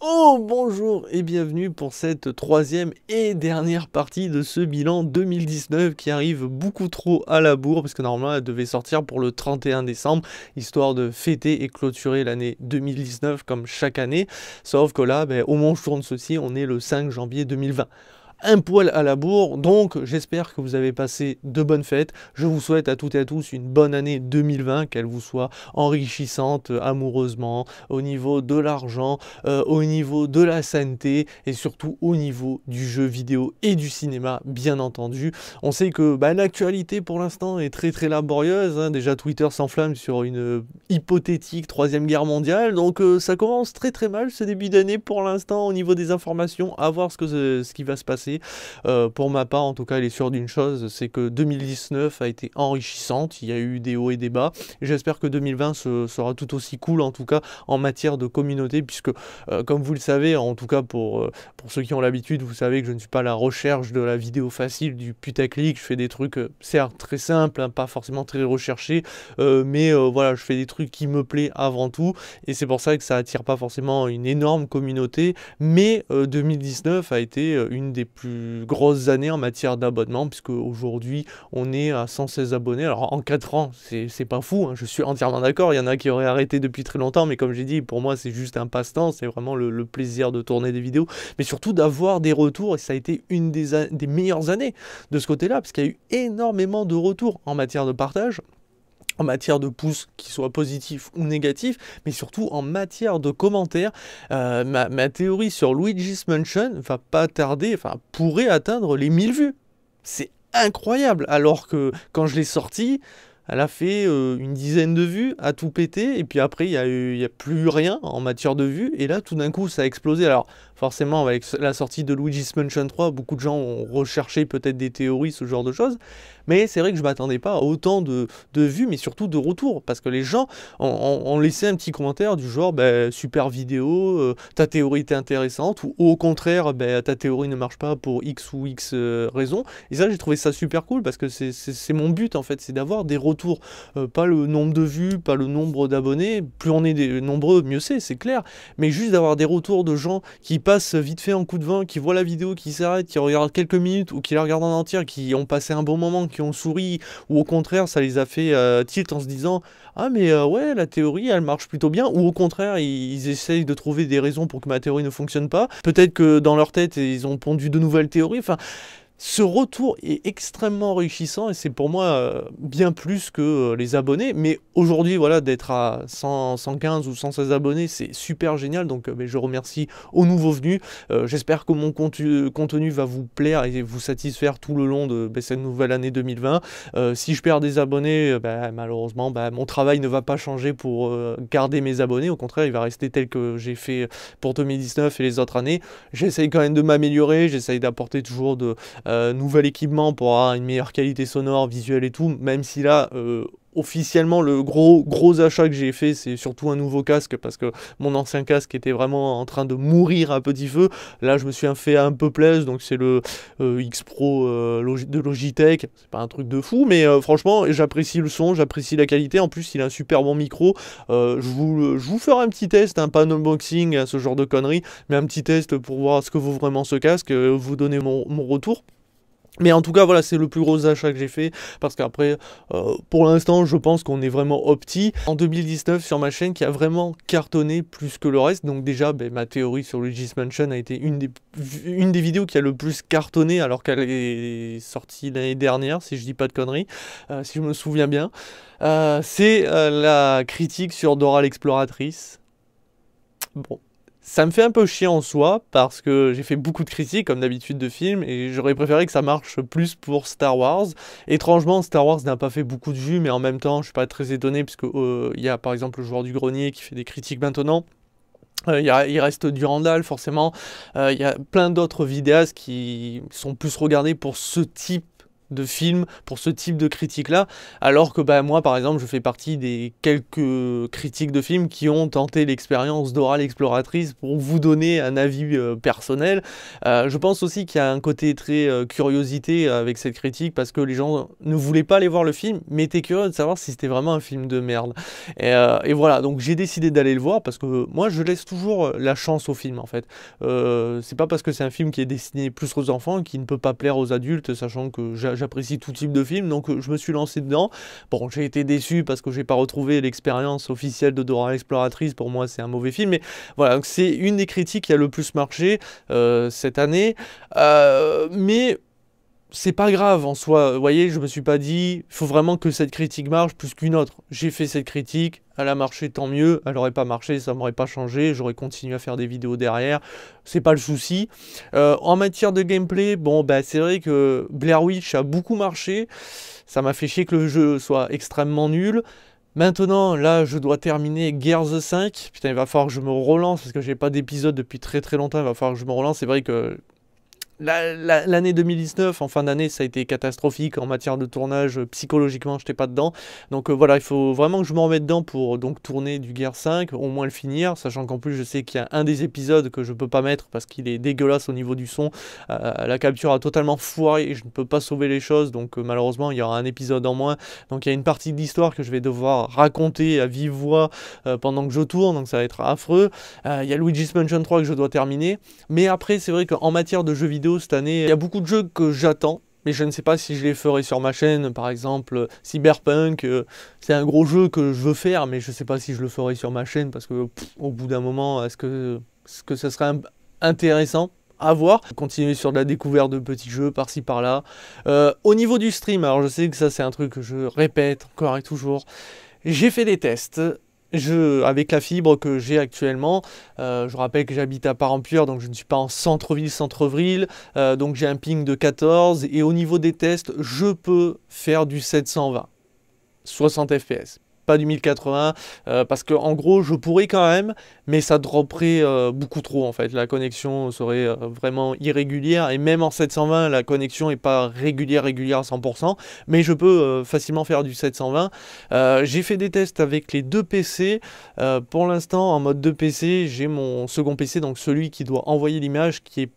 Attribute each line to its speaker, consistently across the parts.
Speaker 1: Oh bonjour et bienvenue pour cette troisième et dernière partie de ce bilan 2019 qui arrive beaucoup trop à la bourre parce que normalement elle devait sortir pour le 31 décembre histoire de fêter et clôturer l'année 2019 comme chaque année sauf que là ben, au moment je tourne ceci on est le 5 janvier 2020 un poil à la bourre. Donc j'espère que vous avez passé de bonnes fêtes. Je vous souhaite à toutes et à tous une bonne année 2020, qu'elle vous soit enrichissante euh, amoureusement, au niveau de l'argent, euh, au niveau de la santé et surtout au niveau du jeu vidéo et du cinéma, bien entendu. On sait que bah, l'actualité pour l'instant est très très laborieuse. Hein. Déjà Twitter s'enflamme sur une euh, hypothétique troisième guerre mondiale, donc ça commence très très mal ce début d'année pour l'instant au niveau des informations, à voir ce, que, ce qui va se passer euh, pour ma part, en tout cas, elle est sûr d'une chose, c'est que 2019 a été enrichissante, il y a eu des hauts et des bas. J'espère que 2020 sera tout aussi cool, en tout cas en matière de communauté, puisque euh, comme vous le savez, en tout cas pour, euh, pour ceux qui ont l'habitude, vous savez que je ne suis pas à la recherche de la vidéo facile, du putaclic, je fais des trucs, certes très simples, hein, pas forcément très recherchés, mais voilà, je fais des trucs qui me plaît avant tout, et c'est pour ça que ça attire pas forcément une énorme communauté, mais 2019 a été une des plus grosses années en matière d'abonnement, puisque aujourd'hui on est à 116 abonnés. Alors en 4 ans, c'est pas fou, hein, je suis entièrement d'accord. Il y en a qui auraient arrêté depuis très longtemps, mais comme j'ai dit, pour moi c'est juste un passe-temps, c'est vraiment le, plaisir de tourner des vidéos, mais surtout d'avoir des retours. Et ça a été une des, des meilleures années de ce côté-là, parce qu'il y a eu énormément de retours en matière de partage en matière de pouces, qui soient positifs ou négatifs, mais surtout en matière de commentaires. Euh, ma, théorie sur Luigi's Mansion va pas tarder, enfin pourrait atteindre les 1000 vues. C'est incroyable, alors que quand je l'ai sorti, elle a fait euh, une dizaine de vues à tout péter, et puis après, il n'y a, a plus rien en matière de vues, et là, tout d'un coup, ça a explosé. Alors, forcément avec la sortie de Luigi's Mansion 3, beaucoup de gens ont recherché peut-être des théories, ce genre de choses. Mais c'est vrai que je m'attendais pas à autant de, vues, mais surtout de retours, parce que les gens ont, laissé un petit commentaire du genre bah, super vidéo, euh, ta théorie était intéressante, ou au contraire bah, ta théorie ne marche pas pour X ou X raisons, euh, raison. Et ça, j'ai trouvé ça super cool parce que c'est mon but en fait, c'est d'avoir des retours, euh, pas le nombre de vues, pas le nombre d'abonnés. Plus on est nombreux, mieux c'est, c'est clair. Mais juste d'avoir des retours de gens qui passent vite fait en coup de vent, qui voit la vidéo, qui s'arrête, qui regarde quelques minutes ou qui la regarde en entier, qui ont passé un bon moment, qui ont souri, ou au contraire, ça les a fait euh, tilt en se disant Ah, mais euh, ouais, la théorie, elle marche plutôt bien, ou au contraire, ils, ils, essayent de trouver des raisons pour que ma théorie ne fonctionne pas. Peut-être que dans leur tête, ils ont pondu de nouvelles théories. Enfin, ce retour est extrêmement enrichissant et c'est pour moi euh, bien plus que euh, les abonnés. Mais aujourd'hui, voilà, d'être à 115 ou 116 abonnés, c'est super génial. Donc, mais euh, ben, je remercie aux nouveaux venus. J'espère que mon contenu, va vous plaire et vous satisfaire tout le long de ben, cette nouvelle année 2020. si je perds des abonnés, ben, malheureusement, mon travail ne va pas changer pour garder mes abonnés. Au contraire, il va rester tel que j'ai fait pour 2019 et les autres années. J'essaye quand même de m'améliorer. J'essaye d'apporter toujours de euh, nouvel équipement pour avoir une meilleure qualité sonore, visuelle et tout, même si là euh, officiellement le gros gros achat que j'ai fait c'est surtout un nouveau casque parce que mon ancien casque était vraiment en train de mourir à petit feu là je me suis fait un peu plaisir donc c'est le euh, X Pro de Logitech c'est pas un truc de fou mais franchement j'apprécie le son j'apprécie la qualité en plus il a un super bon micro je vous je vous ferai un petit test un hein, unboxing à ce genre de conneries mais un petit test pour voir ce que vaut vraiment ce casque vous donner mon, mon retour mais en tout cas, voilà, c'est le plus gros achat que j'ai fait parce qu'après, euh, pour l'instant, je pense qu'on est vraiment opti. En 2019, sur ma chaîne, qui a vraiment cartonné plus que le reste. Donc, déjà, ben, ma théorie sur Luigi's Mansion a été une des, une des vidéos qui a le plus cartonné alors qu'elle est sortie l'année dernière, si je dis pas de conneries, euh, si je me souviens bien. Euh, c'est la critique sur Dora l'exploratrice. Bon, ça me fait un peu chier en soi parce que j'ai fait beaucoup de critiques comme d'habitude de films et j'aurais préféré que ça marche plus pour Star Wars. Étrangement, Star Wars n'a pas fait beaucoup de vues mais en même temps je suis pas très étonné parce il euh, y a par exemple le joueur du grenier qui fait des critiques maintenant. Euh, il reste Durandal forcément, il euh, y a plein d'autres vidéastes qui sont plus regardés pour ce type de films pour ce type de critique-là, alors que bah, moi, par exemple, je fais partie des quelques critiques de films qui ont tenté l'expérience d'Oral Exploratrice pour vous donner un avis euh, personnel. Euh, je pense aussi qu'il y a un côté très euh, curiosité avec cette critique, parce que les gens ne voulaient pas aller voir le film, mais étaient curieux de savoir si c'était vraiment un film de merde. Et, et voilà, donc j'ai décidé d'aller le voir, parce que moi, je laisse toujours la chance au film, en fait. c'est pas parce que c'est un film qui est destiné plus aux enfants qui ne peut pas plaire aux adultes, sachant que j'ai j'apprécie tout type de film, donc euh, je me suis lancé dedans. Bon, j'ai été déçu parce que j'ai pas retrouvé l'expérience officielle de Dora l'exploratrice. Pour moi, c'est un mauvais film, mais voilà, c'est une des critiques qui a le plus marché euh, cette année. Euh, mais c'est pas grave en soi. Vous voyez, je me suis pas dit, faut vraiment que cette critique marche plus qu'une autre. J'ai fait cette critique, elle a marché, tant mieux. Elle aurait pas marché, ça m'aurait pas changé. J'aurais continué à faire des vidéos derrière. C'est pas le souci. Euh, en matière de gameplay, bon, bah, c'est vrai que Blair Witch a beaucoup marché. Ça m'a fait chier que le jeu soit extrêmement nul. Maintenant, là, je dois terminer Gears 5. Putain, il va falloir que je me relance parce que j'ai pas d'épisode depuis très très longtemps. Il va falloir que je me relance. C'est vrai que l'année 2019, en fin d'année, ça a été catastrophique en matière de tournage. Psychologiquement, je n'étais pas dedans. Donc euh, voilà, il faut vraiment que je m'en remette dedans pour donc tourner du Guerre 5, au moins le finir. Sachant qu'en plus, je sais qu'il y a un des épisodes que je peux pas mettre parce qu'il est dégueulasse au niveau du son. Euh, la capture a totalement foiré et je ne peux pas sauver les choses. Donc euh, malheureusement, il y aura un épisode en moins. Donc il y a une partie de l'histoire que je vais devoir raconter à vive voix pendant que je tourne. Donc ça va être affreux. Il y a Luigi's Mansion 3 que je dois terminer. Mais après, c'est vrai qu'en matière de jeux vidéo, cette année. Il y a beaucoup de jeux que j'attends, mais je ne sais pas si je les ferai sur ma chaîne. Par exemple, Cyberpunk, euh, c'est un gros jeu que je veux faire, mais je ne sais pas si je le ferai sur ma chaîne parce que au bout d'un moment, est-ce que, -ce que ça serait intéressant à voir. Continuer sur de la découverte de petits jeux par-ci par-là. Euh, au niveau du stream, alors je sais que ça c'est un truc que je répète encore et toujours. J'ai fait des tests avec la fibre que j'ai actuellement, euh, je rappelle que j'habite à Parampure, donc je ne suis pas en centre-ville, centre-ville, euh, donc j'ai un ping de 14, et au niveau des tests, je peux faire du 720, 60 fps pas du 1080 euh, parce que en gros je pourrais quand même mais ça dropperait euh, beaucoup trop en fait la connexion serait euh, vraiment irrégulière et même en 720 la connexion est pas régulière régulière à 100% mais je peux facilement faire du 720 j'ai fait des tests avec les deux PC pour l'instant en mode 2 PC j'ai mon second PC donc celui qui doit envoyer l'image qui est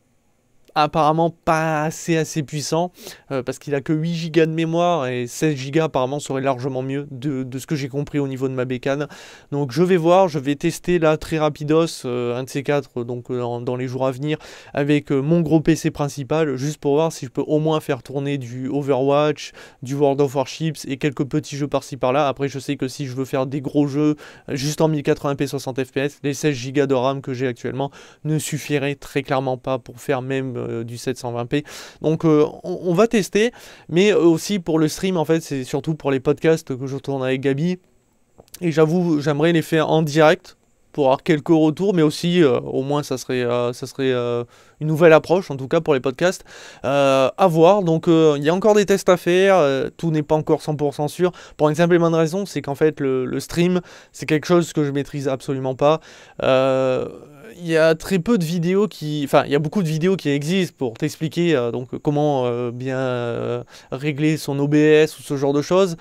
Speaker 1: apparemment pas assez assez puissant euh, parce qu'il a que 8 Go de mémoire et 16 Go apparemment serait largement mieux de, ce que j'ai compris au niveau de ma bécane. Donc je vais voir, je vais tester là très rapidos euh, un de ces quatre euh, donc dans les jours à venir avec mon gros PC principal juste pour voir si je peux au moins faire tourner du Overwatch, du World of Warships et quelques petits jeux par-ci par-là. Après je sais que si je veux faire des gros jeux juste en 1080p 60 fps, les 16 Go de RAM que j'ai actuellement ne suffiraient très clairement pas pour faire même euh, du 720p. Donc euh, on, on, va tester, mais euh, aussi pour le stream en fait, c'est surtout pour les podcasts que je tourne avec Gabi. Et j'avoue, j'aimerais les faire en direct avoir quelques retours, mais aussi, euh, au moins, ça serait, euh, ça serait euh, une nouvelle approche, en tout cas pour les podcasts. à voir, donc il y a encore des tests à faire, tout n'est pas encore 100% sûr, pour une simple et bonne raison, c'est qu'en fait, le, le stream, c'est quelque chose que je maîtrise absolument pas. il y a très peu de vidéos qui... Enfin, il y a beaucoup de vidéos qui existent pour t'expliquer donc comment bien régler son OBS ou ce genre de choses.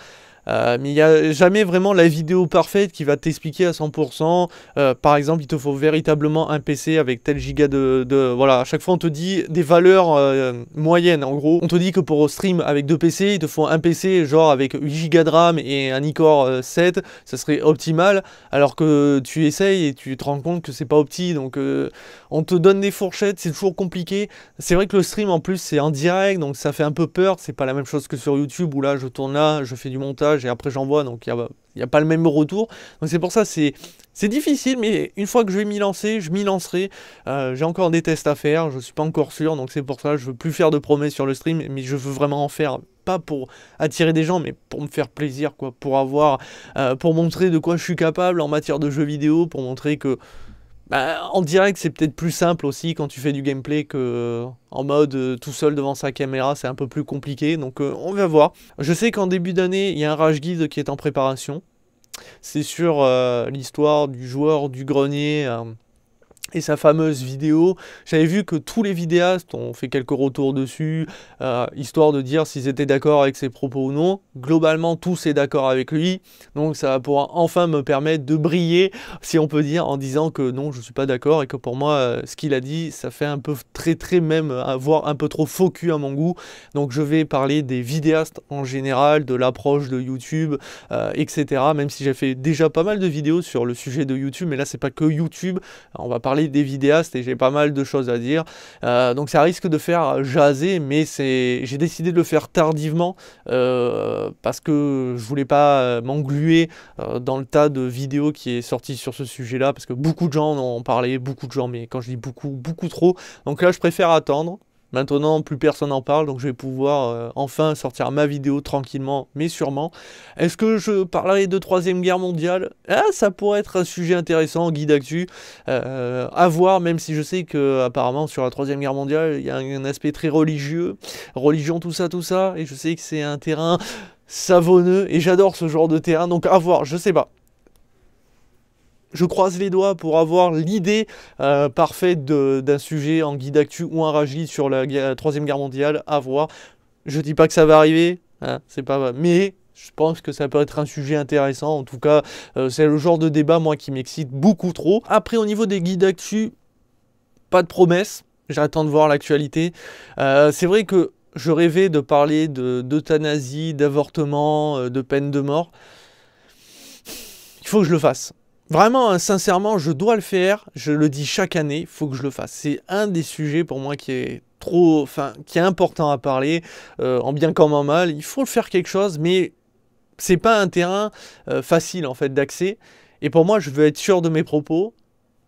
Speaker 1: Euh, mais il n'y a jamais vraiment la vidéo parfaite qui va t'expliquer à 100%. Euh, par exemple, il te faut véritablement un PC avec tel giga de, Voilà, à chaque fois on te dit des valeurs euh, moyennes en gros. On te dit que pour stream avec deux PC, il te faut un PC genre avec 8 gigas de RAM et un iCore 7, ça serait optimal. Alors que tu essayes et tu te rends compte que c'est pas optimal Donc on te donne des fourchettes, c'est toujours compliqué. C'est vrai que le stream en plus c'est en direct, donc ça fait un peu peur. C'est pas la même chose que sur YouTube où là je tourne là, je fais du montage et après j'envoie, donc il n'y a, a, pas le même retour. Donc c'est pour ça, c'est difficile, mais une fois que je vais m'y lancer, je m'y lancerai. Euh, j'ai encore des tests à faire, je ne suis pas encore sûr, donc c'est pour ça, je veux plus faire de promesses sur le stream, mais je veux vraiment en faire pas pour attirer des gens, mais pour me faire plaisir, quoi, pour avoir, euh, pour montrer de quoi je suis capable en matière de jeux vidéo, pour montrer que bah, en direct, c'est peut-être plus simple aussi quand tu fais du gameplay que euh, en mode euh, tout seul devant sa caméra, c'est un peu plus compliqué. Donc euh, on va voir. Je sais qu'en début d'année, il y a un Rage Guide qui est en préparation. C'est sur l'histoire du joueur du grenier et sa fameuse vidéo. J'avais vu que tous les vidéastes ont fait quelques retours dessus, euh, histoire de dire s'ils étaient d'accord avec ses propos ou non. Globalement, tous est d'accord avec lui, donc ça va pouvoir enfin me permettre de briller, si on peut dire, en disant que non, je suis pas d'accord et que pour moi, euh, ce qu'il a dit, ça fait un peu très très même, avoir euh, un peu trop faux cul à mon goût. Donc je vais parler des vidéastes en général, de l'approche de YouTube, etc. Même si j'ai fait déjà pas mal de vidéos sur le sujet de YouTube, mais là, c'est pas que YouTube. on va parler des vidéastes et j'ai pas mal de choses à dire. Euh, donc ça risque de faire jaser, mais c'est j'ai décidé de le faire tardivement euh, parce que je voulais pas euh, m'engluer dans le tas de vidéos qui est sorti sur ce sujet-là parce que beaucoup de gens en ont parlé, beaucoup de gens, mais quand je dis beaucoup, beaucoup trop. Donc là, je préfère attendre. Maintenant, plus personne n'en parle, donc je vais pouvoir euh, enfin sortir ma vidéo tranquillement, mais sûrement. Est-ce que je parlerai de Troisième Guerre mondiale Ah, ça pourrait être un sujet intéressant, guide actu, euh, à voir, même si je sais que apparemment sur la Troisième Guerre mondiale, il y a un aspect très religieux, religion, tout ça, tout ça, et je sais que c'est un terrain savonneux, et j'adore ce genre de terrain, donc à voir, je sais pas je croise les doigts pour avoir l'idée euh, parfaite d'un sujet en guide actu ou en ragli sur la, Troisième Guerre mondiale, à voir. Je dis pas que ça va arriver, hein, c'est pas mais je pense que ça peut être un sujet intéressant. En tout cas, euh, c'est le genre de débat, moi, qui m'excite beaucoup trop. Après, au niveau des guides actu, pas de promesses. J'attends de voir l'actualité. Euh, c'est vrai que je rêvais de parler d'euthanasie, d'avortement, de peine de mort. Il faut que je le fasse. Vraiment, hein, sincèrement, je dois le faire. Je le dis chaque année, il faut que je le fasse. C'est un des sujets pour moi qui est trop, qui est important à parler, euh, en bien comme en mal. Il faut le faire quelque chose, mais c'est pas un terrain euh, facile en fait d'accès. Et pour moi, je veux être sûr de mes propos.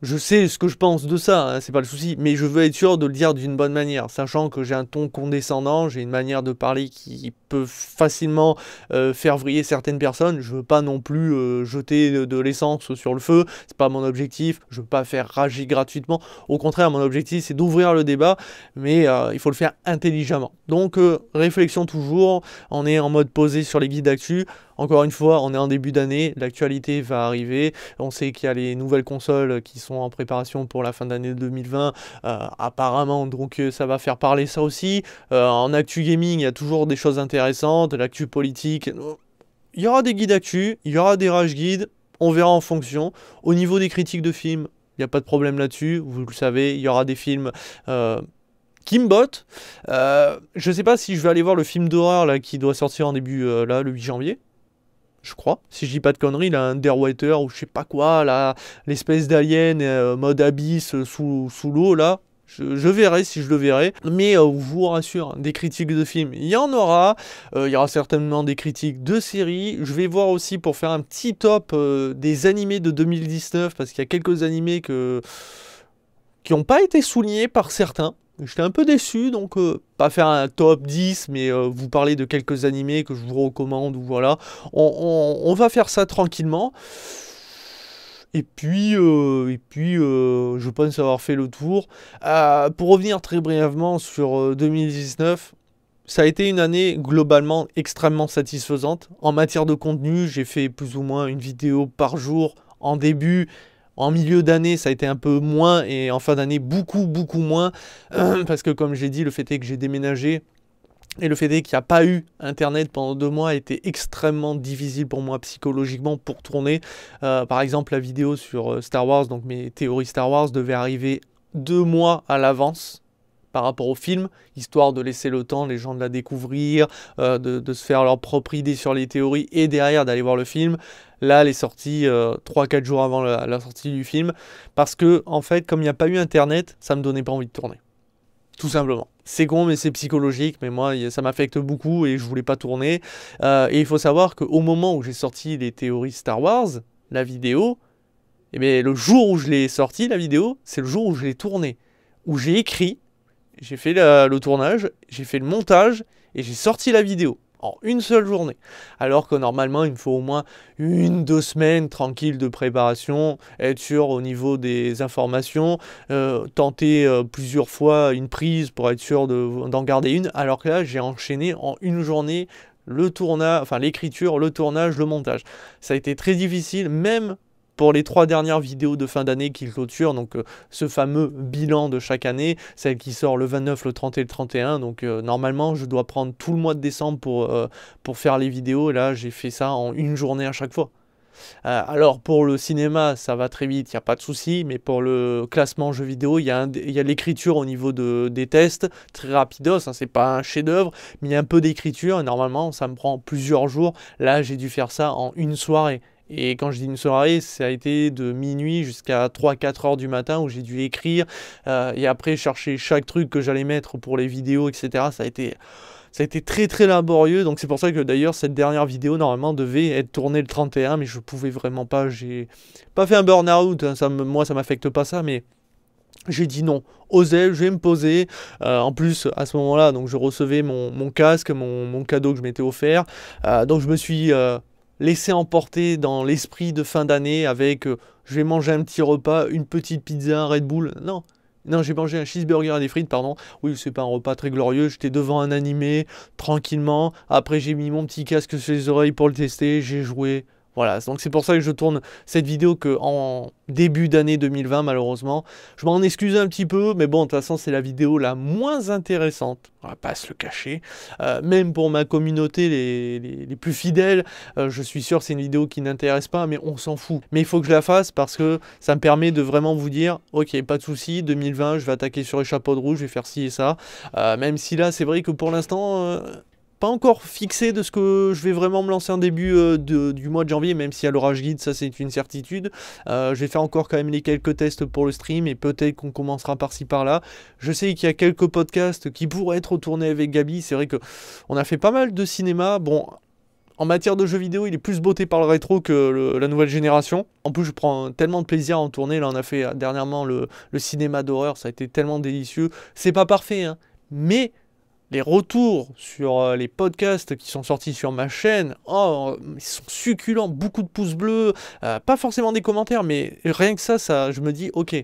Speaker 1: Je sais ce que je pense de ça, hein, c'est pas le souci, mais je veux être sûr de le dire d'une bonne manière, sachant que j'ai un ton condescendant, j'ai une manière de parler qui peut facilement euh, faire vriller certaines personnes. Je veux pas non plus euh, jeter de, l'essence sur le feu, c'est pas mon objectif. Je veux pas faire rager gratuitement. Au contraire, mon objectif c'est d'ouvrir le débat, mais euh, il faut le faire intelligemment. Donc réflexion toujours, on est en mode posé sur les guides d'actu. Encore une fois, on est en début d'année, l'actualité va arriver. On sait qu'il y a les nouvelles consoles qui sont en préparation pour la fin d'année 2020. Euh, apparemment, donc euh, ça va faire parler ça aussi. Euh, en actu gaming, il y a toujours des choses intéressantes. L'actu politique, il y aura des guides actu, il y aura des rage guides. On verra en fonction. Au niveau des critiques de films, il n'y a pas de problème là-dessus. Vous le savez, il y aura des films. qui me je sais pas si je vais aller voir le film d'horreur là qui doit sortir en début là le 8 janvier je crois. Si je dis pas de conneries, là, Underwater ou je sais pas quoi, là, l'espèce d'alien euh, mode abyss euh, sous, sous l'eau, là, je, verrai si je le verrai. Mais euh, je vous rassure, des critiques de films, il y en aura. il y aura certainement des critiques de séries. Je vais voir aussi pour faire un petit top des animés de 2019, parce qu'il y a quelques animés que... qui n'ont pas été soulignés par certains. J'étais un peu déçu, donc euh, pas faire un top 10, mais euh, vous parler de quelques animés que je vous recommande, ou voilà. On, va faire ça tranquillement. Et puis, euh, et puis je pense avoir fait le tour. pour revenir très brièvement sur 2019, ça a été une année globalement extrêmement satisfaisante. En matière de contenu, j'ai fait plus ou moins une vidéo par jour en début en milieu d'année, ça a été un peu moins et en fin d'année, beaucoup, beaucoup moins. parce que comme j'ai dit, le fait est que j'ai déménagé. Et le fait est qu'il n'y a pas eu Internet pendant deux mois a été extrêmement difficile pour moi psychologiquement pour tourner. Euh, par exemple, la vidéo sur euh, Star Wars, donc mes théories Star Wars, devait arriver deux mois à l'avance par rapport au film, histoire de laisser le temps les gens de la découvrir, euh, de, se faire leur propre idée sur les théories et derrière d'aller voir le film. Là, elle est sortie euh, 3-4 jours avant la, sortie du film, parce que en fait, comme il n'y a pas eu internet, ça me donnait pas envie de tourner. Tout simplement. C'est con, mais c'est psychologique, mais moi, ça m'affecte beaucoup et je voulais pas tourner. Euh, et il faut savoir qu'au moment où j'ai sorti les théories Star Wars, la vidéo, et eh mais le jour où je l'ai sortie, la vidéo, c'est le jour où je l'ai tournée, où j'ai écrit j'ai fait le tournage, j'ai fait le montage et j'ai sorti la vidéo en une seule journée. Alors que normalement, il me faut au moins une, deux semaines tranquille de préparation, être sûr au niveau des informations, euh, tenter euh, plusieurs fois une prise pour être sûr d'en garder une. Alors que là, j'ai enchaîné en une journée le tournage, enfin l'écriture, le tournage, le montage. Ça a été très difficile, même pour les trois dernières vidéos de fin d'année qui clôturent, donc euh, ce fameux bilan de chaque année, celle qui sort le 29, le 30 et le 31. Donc euh, normalement, je dois prendre tout le mois de décembre pour, euh, pour faire les vidéos. Et là, j'ai fait ça en une journée à chaque fois. alors pour le cinéma, ça va très vite, il n'y a pas de souci, mais pour le classement jeux vidéo, il y a, a l'écriture au niveau de, des tests, très rapidos, hein, c'est pas un chef-d'œuvre, mais il y a un peu d'écriture, normalement ça me prend plusieurs jours, là j'ai dû faire ça en une soirée, et quand je dis une soirée, ça a été de minuit jusqu'à 3-4 heures du matin où j'ai dû écrire euh, et après chercher chaque truc que j'allais mettre pour les vidéos, etc. Ça a été, ça a été très très laborieux. Donc c'est pour ça que d'ailleurs cette dernière vidéo normalement devait être tournée le 31, mais je pouvais vraiment pas. J'ai pas fait un burn-out, hein, ça moi ça m'affecte pas ça, mais j'ai dit non, osez, je vais me poser. Euh, en plus, à ce moment-là, donc je recevais mon, mon casque, mon, cadeau que je m'étais offert. Euh, donc je me suis laisser emporter dans l'esprit de fin d'année avec euh, je vais manger un petit repas, une petite pizza, un Red Bull. Non. Non, j'ai mangé un cheeseburger et des frites, pardon. Oui, c'est pas un repas très glorieux. J'étais devant un animé, tranquillement. Après, j'ai mis mon petit casque sur les oreilles pour le tester. J'ai joué voilà, donc c'est pour ça que je tourne cette vidéo que en début d'année 2020 malheureusement. Je m'en excuse un petit peu, mais bon, de toute façon c'est la vidéo la moins intéressante, on va pas se le cacher. Euh, même pour ma communauté, les, plus fidèles, euh, je suis sûr que c'est une vidéo qui n'intéresse pas, mais on s'en fout. Mais il faut que je la fasse parce que ça me permet de vraiment vous dire, ok, pas de souci, 2020, je vais attaquer sur les chapeaux de rouge, je vais faire ci et ça. Euh, même si là, c'est vrai que pour l'instant pas encore fixé de ce que je vais vraiment me lancer en début euh, du mois de janvier, même si à l'orage guide, ça c'est une certitude. Euh, je vais faire encore quand même les quelques tests pour le stream et peut-être qu'on commencera par-ci par-là. Je sais qu'il y a quelques podcasts qui pourraient être tournés avec Gabi. C'est vrai que on a fait pas mal de cinéma. Bon, en matière de jeux vidéo, il est plus beauté par le rétro que la nouvelle génération. En plus, je prends tellement de plaisir en tourner. Là, on a fait euh, dernièrement le, cinéma d'horreur, ça a été tellement délicieux. C'est pas parfait, hein, mais les retours sur euh, les podcasts qui sont sortis sur ma chaîne, oh, ils sont succulents, beaucoup de pouces bleus, euh, pas forcément des commentaires, mais rien que ça, ça je me dis, ok,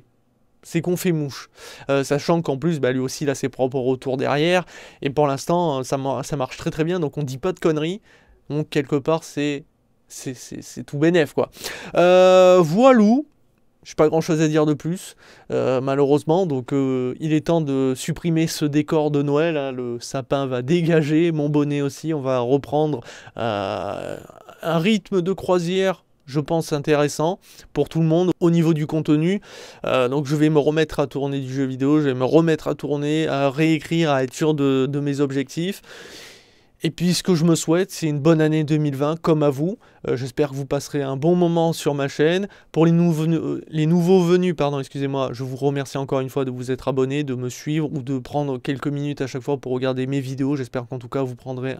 Speaker 1: c'est qu'on fait mouche. Euh, sachant qu'en plus, bah, lui aussi, il a ses propres retours derrière, et pour l'instant, ça, ça marche très très bien, donc on dit pas de conneries, donc quelque part, c'est c'est tout bénef, quoi. voilou, j'ai pas grand chose à dire de plus, euh, malheureusement. Donc, euh, il est temps de supprimer ce décor de Noël. Hein. Le sapin va dégager, mon bonnet aussi. On va reprendre euh, un rythme de croisière je pense, intéressant pour tout le monde au niveau du contenu. donc je vais me remettre à tourner du jeu vidéo, je vais me remettre à tourner, à réécrire, à être sûr de mes objectifs. Et puis ce que je me souhaite, c'est une bonne année 2020 comme à vous. Euh, j'espère que vous passerez un bon moment sur ma chaîne. Pour les, nouveaux, euh, les nouveaux venus, pardon, excusez-moi, je vous remercie encore une fois de vous être abonné, de me suivre ou de prendre quelques minutes à chaque fois pour regarder mes vidéos. J'espère qu'en tout cas vous prendrez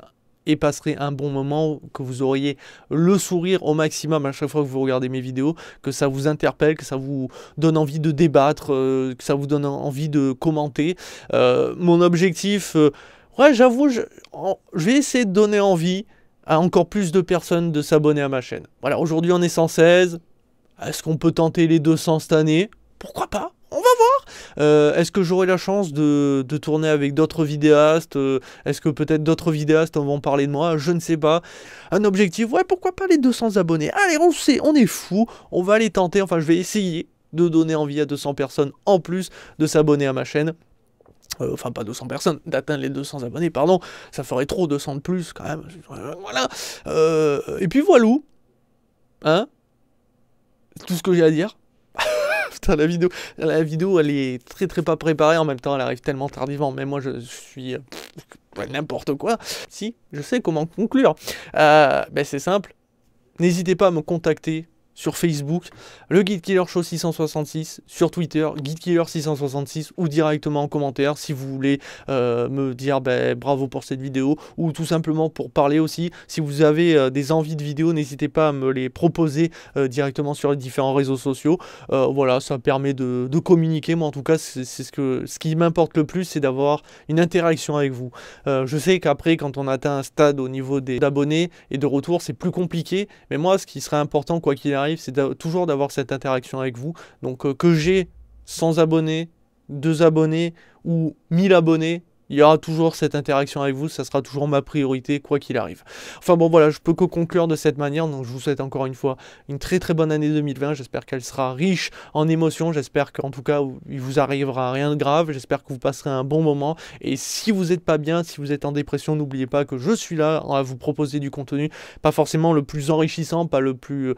Speaker 1: et passerez un bon moment, que vous auriez le sourire au maximum à chaque fois que vous regardez mes vidéos, que ça vous interpelle, que ça vous donne envie de débattre, euh, que ça vous donne envie de commenter. mon objectif Ouais, j'avoue, je, vais essayer de donner envie à encore plus de personnes de s'abonner à ma chaîne. Voilà, aujourd'hui on est 116. Est-ce qu'on peut tenter les 200 cette année Pourquoi pas on va voir. Euh, est-ce que j'aurai la chance de, tourner avec d'autres vidéastes euh, Est-ce que peut-être d'autres vidéastes vont parler de moi Je ne sais pas. Un objectif, ouais, pourquoi pas les 200 abonnés Allez, on sait, on est fou. On va aller tenter. Enfin, je vais essayer de donner envie à 200 personnes en plus de s'abonner à ma chaîne. Euh, enfin pas 200 personnes, d'atteindre les 200 abonnés, pardon, ça ferait trop 200 de plus quand même, voilà. Euh, et puis voilà, hein Tout ce que j'ai à dire. Putain, la vidéo, la vidéo, elle est très très pas préparée en même temps, elle arrive tellement tardivement, mais moi je suis euh, n'importe quoi. Si, je sais comment conclure. ben c'est simple, n'hésitez pas à me contacter sur Facebook, le Guide Killer Show 666, sur Twitter, Guide Killer 666, ou directement en commentaire si vous voulez euh, me dire ben, bravo pour cette vidéo, ou tout simplement pour parler aussi. Si vous avez euh, des envies de vidéos, n'hésitez pas à me les proposer euh, directement sur les différents réseaux sociaux. voilà, ça permet de, communiquer. Moi, en tout cas, c'est ce, que, ce qui m'importe le plus, c'est d'avoir une interaction avec vous. je sais qu'après, quand on atteint un stade au niveau des abonnés et de retour, c'est plus compliqué, mais moi, ce qui serait important, quoi qu'il arrive, c'est toujours d'avoir cette interaction avec vous. Donc euh, que j'ai 100 abonnés, 2 abonnés ou 1000 abonnés, il y aura toujours cette interaction avec vous, ça sera toujours ma priorité, quoi qu'il arrive. Enfin bon, voilà, je peux que conclure de cette manière. Donc, je vous souhaite encore une fois une très très bonne année 2020. J'espère qu'elle sera riche en émotions. J'espère qu'en tout cas, il vous arrivera rien de grave. J'espère que vous passerez un bon moment. Et si vous n'êtes pas bien, si vous êtes en dépression, n'oubliez pas que je suis là à vous proposer du contenu, pas forcément le plus enrichissant, pas le plus euh,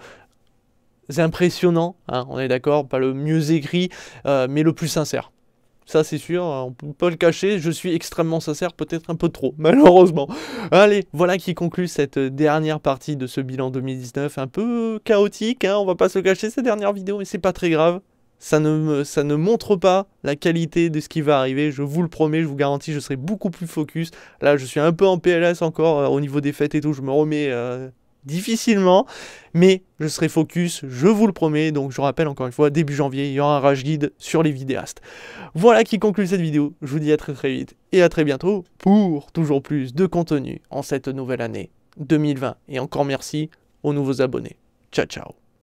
Speaker 1: impressionnant, hein, on est d'accord, pas le mieux écrit, euh, mais le plus sincère. Ça c'est sûr, on peut pas le cacher, je suis extrêmement sincère, peut-être un peu trop, malheureusement. Allez, voilà qui conclut cette dernière partie de ce bilan 2019, un peu chaotique, on hein, on va pas se cacher, cette dernière vidéo, mais c'est pas très grave. Ça ne, ça ne montre pas la qualité de ce qui va arriver, je vous le promets, je vous garantis, je serai beaucoup plus focus. Là, je suis un peu en PLS encore, euh, au niveau des fêtes et tout, je me remets... Euh, difficilement, mais je serai focus, je vous le promets. Donc je rappelle encore une fois, début janvier, il y aura un rage guide sur les vidéastes. Voilà qui conclut cette vidéo. Je vous dis à très très vite et à très bientôt pour toujours plus de contenu en cette nouvelle année 2020. Et encore merci aux nouveaux abonnés. Ciao ciao